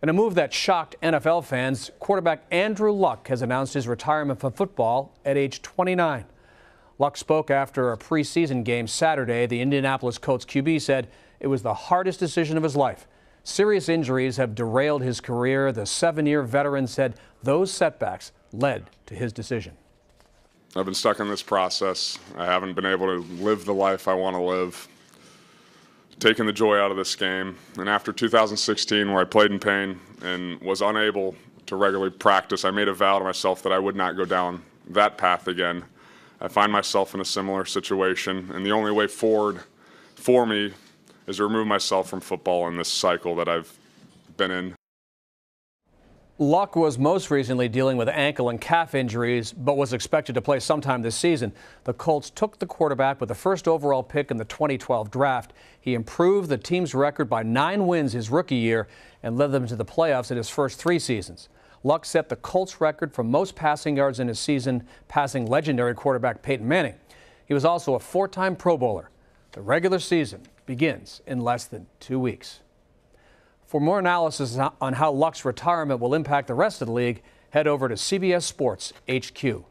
In a move that shocked NFL fans, quarterback Andrew Luck has announced his retirement from football at age 29. Luck spoke after a preseason game Saturday. The Indianapolis Colts QB said it was the hardest decision of his life. Serious injuries have derailed his career. The seven year veteran said those setbacks led to his decision. I've been stuck in this process. I haven't been able to live the life I want to live. Taking the joy out of this game. And after 2016, where I played in pain and was unable to regularly practice, I made a vow to myself that I would not go down that path again. I find myself in a similar situation, and the only way forward for me is to remove myself from football in this cycle that I've been in. Luck was most recently dealing with ankle and calf injuries, but was expected to play sometime this season. The Colts took the quarterback with the first overall pick in the 2012 draft. He improved the team's record by nine wins his rookie year and led them to the playoffs in his first three seasons. Luck set the Colts record for most passing yards in a season, passing legendary quarterback Peyton Manning. He was also a four time Pro Bowler. The regular season begins in less than two weeks. For more analysis on how Luck's retirement will impact the rest of the league, head over to CBS Sports HQ.